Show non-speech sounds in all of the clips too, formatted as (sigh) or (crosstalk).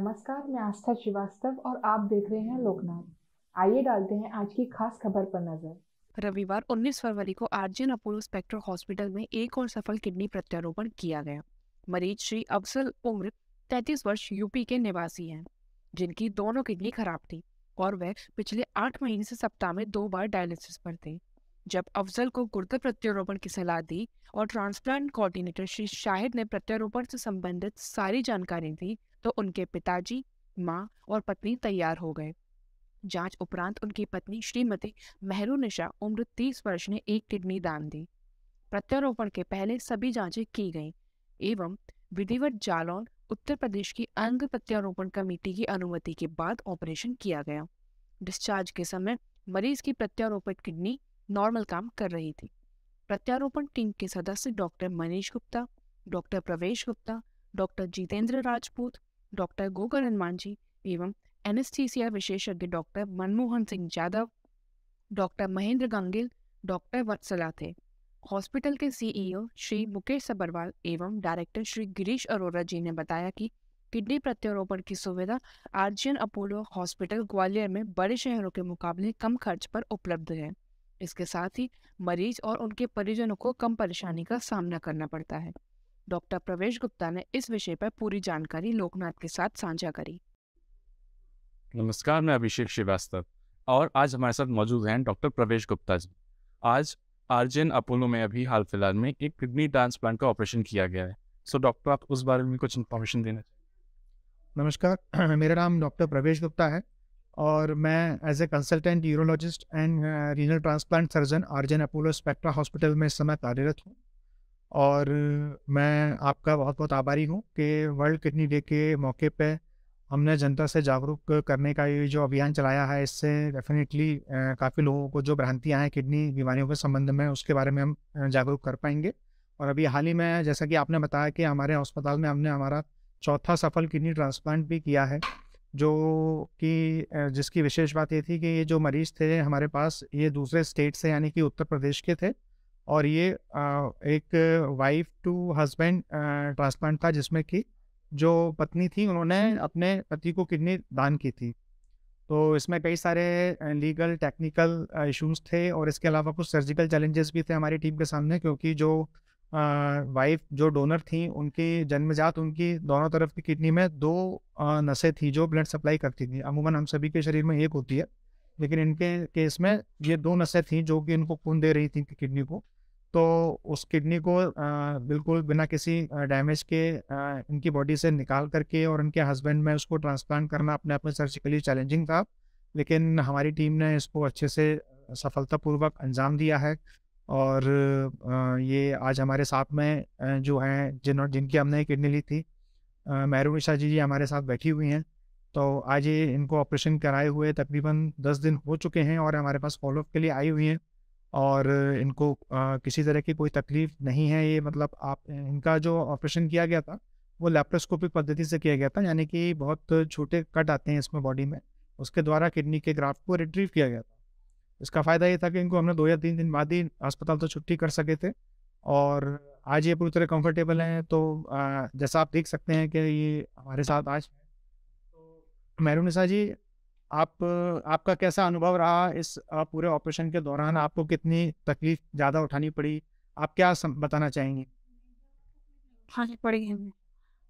नमस्कार मैं आस्था श्रीवास्तव और आप देख रहे हैं लोकनाथ आइए डालते हैं आज की खास खबर पर नजर रविवार 19 फरवरी को आर्जन अपोलो स्पेक्ट्रो हॉस्पिटल में एक और सफल किडनी प्रत्यारोपण किया गया मरीज श्री अफसल उम्र 33 वर्ष यूपी के निवासी हैं जिनकी दोनों किडनी खराब थी और वह पिछले आठ महीने से सप्ताह में दो बार डायलिसिस पर थे जब अफजल को गुर्दा प्रत्यारोपण की सलाह दी और ट्रांसप्लांट कोऑर्डिनेटर श्री शाहिद ने प्रत्यारोपण से संबंधित सारी जानकारी दी तो उनके पिताजी माँ और पत्नी तैयार हो गए जांच उपरांत उनकी पत्नी श्रीमती मेहरू निशा उम्र तीस वर्ष ने एक किडनी दान दी प्रत्यारोपण के पहले सभी जांचें की गईं एवं विधिवत जालौन उत्तर प्रदेश की अंग प्रत्यारोपण कमेटी की अनुमति के बाद ऑपरेशन किया गया डिस्चार्ज के समय मरीज की प्रत्यारोपित किडनी नॉर्मल काम कर रही थी प्रत्यारोपण टीम के सदस्य doctor Manish Gupta doctor Pravesh Gupta doctor Jitendra Rajput doctor Gokar हनुमानजी एवं एनेस्थीसिया विशेषज्ञ doctor Manmohan Singh Yadav doctor Mahendra Gangil doctor Vatsala थे हॉस्पिटल के सीईओ श्री मुकेश सबरवाल एवं डायरेक्टर श्री गिरीश अरोरा जी ने बताया कि किडनी प्रत्यारोपण की सुविधा आर्जियन अपोलो हॉस्पिटल ग्वालियर में बड़े शहरों के मुकाबले कम खर्च पर उपलब्ध है इसके साथ ही मरीज और उनके परिजनों को कम परेशानी का सामना करना पड़ता है डॉक्टर प्रवेश गुप्ता ने इस विषय पर पूरी जानकारी लोकनाथ के साथ साझा करी नमस्कार मैं अभिषेक श्रीवास्तव और आज हमारे साथ मौजूद हैं डॉक्टर प्रवेश गुप्ता जी आज आर्जेन अपोलो में अभी हाल फिलहाल में एक किडनी ट्रांसप्लांट का ऑपरेशन किया गया है सो डॉक्टर आप उस बारे में कुछ इन्फॉर्मेशन देना नमस्कार (clears throat) मेरा नाम डॉक्टर प्रवेश गुप्ता है और मैं as a consultant urologist and regional transplant surgeon आर्जन अपोलो स्पेक्ट्रा हॉस्पिटल में इस समय कार्यरत हूँ और मैं आपका बहुत बहुत आभारी हूँ कि वर्ल्ड किडनी डे के मौके पे हमने जनता से जागरूक करने का ये जो अभियान चलाया है इससे डेफिनेटली काफ़ी लोगों को जो भ्रांतियाँ हैं किडनी बीमारियों के संबंध में उसके बारे में हम जागरूक कर पाएंगे और अभी हाल ही में जैसा कि आपने बताया कि हमारे अस्पताल में हमने हमारा चौथा सफल किडनी ट्रांसप्लांट भी किया है जो कि जिसकी विशेष बात ये थी कि ये जो मरीज़ थे हमारे पास ये दूसरे स्टेट से यानी कि उत्तर प्रदेश के थे और ये एक वाइफ टू हस्बैंड ट्रांसप्लांट था जिसमें कि जो पत्नी थी उन्होंने अपने पति को किडनी दान की थी तो इसमें कई सारे लीगल टेक्निकल इश्यूज थे और इसके अलावा कुछ सर्जिकल चैलेंजेस भी थे हमारी टीम के सामने क्योंकि जो वाइफ जो डोनर थी उनकी जन्मजात उनकी दोनों तरफ की किडनी में दो नसें थी जो ब्लड सप्लाई करती थी अमूमन हम सभी के शरीर में एक होती है लेकिन इनके केस में ये दो नसें थी जो कि इनको खून दे रही थी किडनी को तो उस किडनी को बिल्कुल बिना किसी डैमेज के इनकी बॉडी से निकाल करके और इनके हस्बैंड में उसको ट्रांसप्लांट करना अपने आप में सर्जिकली चैलेंजिंग था लेकिन हमारी टीम ने इसको अच्छे से सफलतापूर्वक अंजाम दिया है और ये आज हमारे साथ में जो हैं जिन जिनकी हमने किडनी ली थी मैरू निशा जी जी हमारे साथ बैठी हुई हैं तो आज ये इनको ऑपरेशन कराए हुए तकरीबन दस दिन हो चुके हैं और हमारे पास फॉलोअप के लिए आई हुई हैं और इनको आ, किसी तरह की कोई तकलीफ नहीं है ये मतलब आप इनका जो ऑपरेशन किया गया था वो लेप्रोस्कोपिक पद्धति से किया गया था यानी कि बहुत छोटे कट आते हैं इसमें बॉडी में उसके द्वारा किडनी के ग्राफ्ट को रिट्रीव किया गया था इसका फ़ायदा ये था कि इनको हमने दो या तीन दिन बाद ही अस्पताल तो छुट्टी कर सके थे और आज ये पूरी तरह कंफर्टेबल हैं तो आ, जैसा आप देख सकते हैं कि ये हमारे साथ आज तो मैरूनिसा जी आप आपका कैसा अनुभव रहा इस पूरे ऑपरेशन के दौरान आपको कितनी तकलीफ ज़्यादा उठानी पड़ी आप क्या बताना चाहेंगे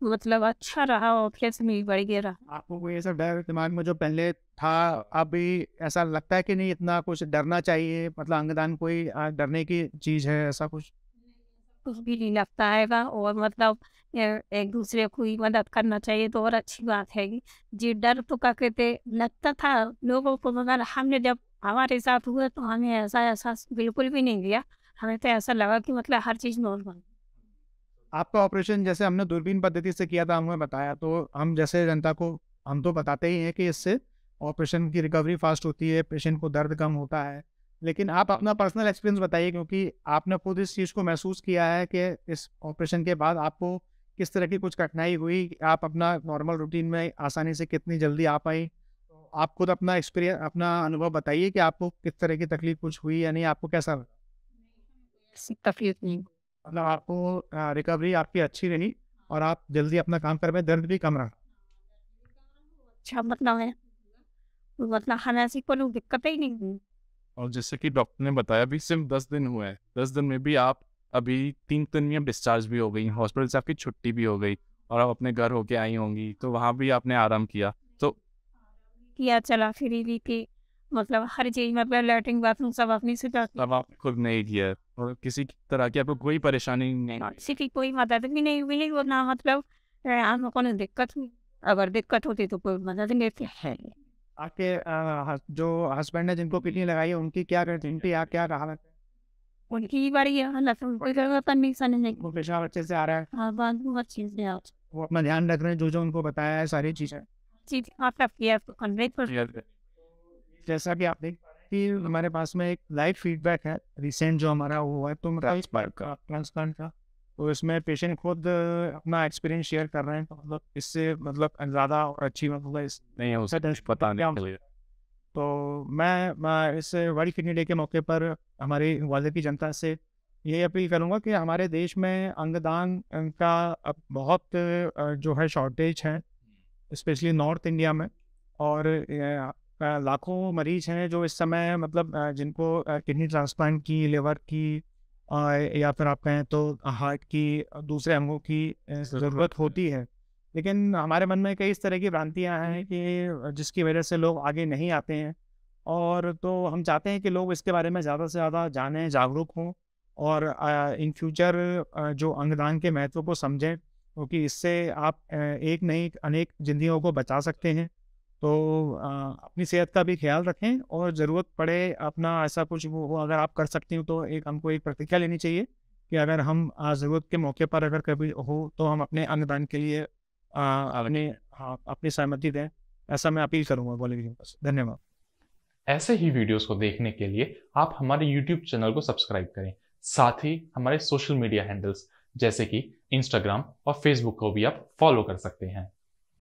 मतलब अच्छा रहा ऑपरेशन भी बढ़िया रहा आपको कोई ऐसा डर दिमाग में जो पहले था अभी ऐसा लगता है कि नहीं इतना कुछ डरना चाहिए मतलब अंगदान कोई डरने की चीज़ है ऐसा कुछ कुछ भी नहीं लगता आएगा और मतलब एक दूसरे को ही मदद करना चाहिए तो और अच्छी बात है जी डर तो क्या कहते लगता था लोगों को मगर हमने जब हमारे साथ हुए तो हमें ऐसा एहसास बिल्कुल भी नहीं दिया हमें तो ऐसा लगा कि मतलब हर चीज़ नॉर्मल आपका ऑपरेशन जैसे हमने दूरबीन पद्धति से किया था हमने बताया तो हम जैसे जनता को हम तो बताते ही हैं कि इससे ऑपरेशन की रिकवरी फास्ट होती है पेशेंट को दर्द कम होता है लेकिन आप अपना पर्सनल एक्सपीरियंस बताइए क्योंकि आपने खुद इस चीज़ को महसूस किया है कि इस ऑपरेशन के बाद आपको किस तरह की कुछ कठिनाई हुई आप अपना नॉर्मल रूटीन में आसानी से कितनी जल्दी आ पाई तो आप खुद अपना एक्सपीरियंस अपना अनुभव बताइए कि आपको किस तरह की तकलीफ कुछ हुई नहीं आपको कैसा लगा तकलीफ नहीं मतलब आपको रिकवरी आपकी अच्छी रही और आप जल्दी अपना काम कर पाए दर्द भी कम रहा अच्छा मतलब है मतलब हालांकि कोई तो दिक्कत ही नहीं हुई और जैसे कि डॉक्टर ने बताया अभी सिर्फ दस दिन हुए हैं दस दिन में भी आप अभी तीन दिन में डिस्चार्ज भी हो गई हॉस्पिटल से आपकी छुट्टी भी हो गई और आप अपने घर होके आई होंगी तो वहाँ भी आपने आराम किया तो किया चला फिर भी की मतलब हर चीज मतलब लेटरिन बाथरूम सब अपने से अब आप खुद नहीं किया और किसी तरह की आपको कोई परेशानी नहीं हाँ, किसी की कोई मदद भी नहीं मिली वो ना मतलब हम लोगों ने दिक्कत हुई अगर दिक्कत होती तो कोई मदद लेते है आपके जो हस्बैंड है जिनको पिटनी लगाई है उनकी क्या करती उनकी आप क्या कहा उनकी बारी तो पेशाब अच्छे से आ रहा है हाँ, वो अपना ध्यान रख रहे हैं जो जो उनको बताया है सारी चीज़ें आप जैसा कि आप देख कि हमारे पास में एक लाइव फीडबैक है रिसेंट जो हमारा है तो मतलब ट्रांसप्लांट का तो इसमें पेशेंट खुद अपना एक्सपीरियंस शेयर कर रहे हैं तो मतलब इससे मतलब ज़्यादा और अच्छी मतलब इस नहीं हो पता नहीं तो मैं, मैं इस वर्ल्ड किडनी डे के मौके पर हमारी वाले की जनता से ये अपील करूँगा कि हमारे देश में अंगदान का बहुत जो है शॉर्टेज है स्पेशली नॉर्थ इंडिया में और लाखों मरीज हैं जो इस समय मतलब जिनको किडनी ट्रांसप्लांट की लिवर की या फिर आप कहें तो हार्ट की दूसरे अंगों की ज़रूरत होती है लेकिन हमारे मन में कई इस तरह की भ्रांतियाँ हैं कि जिसकी वजह से लोग आगे नहीं आते हैं और तो हम चाहते हैं कि लोग इसके बारे में ज़्यादा से ज़्यादा जानें जागरूक हों और इन फ्यूचर जो अंगदान के महत्व को समझें क्योंकि इससे आप एक नहीं अनेक जिंदगियों को बचा सकते हैं तो आ, अपनी सेहत का भी ख्याल रखें और ज़रूरत पड़े अपना ऐसा कुछ वो, वो अगर आप कर सकते हो तो एक हमको एक प्रतिक्रिया लेनी चाहिए कि अगर हम ज़रूरत के मौके पर अगर कभी हो तो हम अपने अन्नदान के लिए अपने हाँ, अपनी सहमति दें ऐसा मैं अपील करूँगा बॉलीवुड धन्यवाद ऐसे ही वीडियोस को देखने के लिए आप हमारे YouTube चैनल को सब्सक्राइब करें साथ ही हमारे सोशल मीडिया हैंडल्स जैसे कि Instagram और Facebook को भी आप फॉलो कर सकते हैं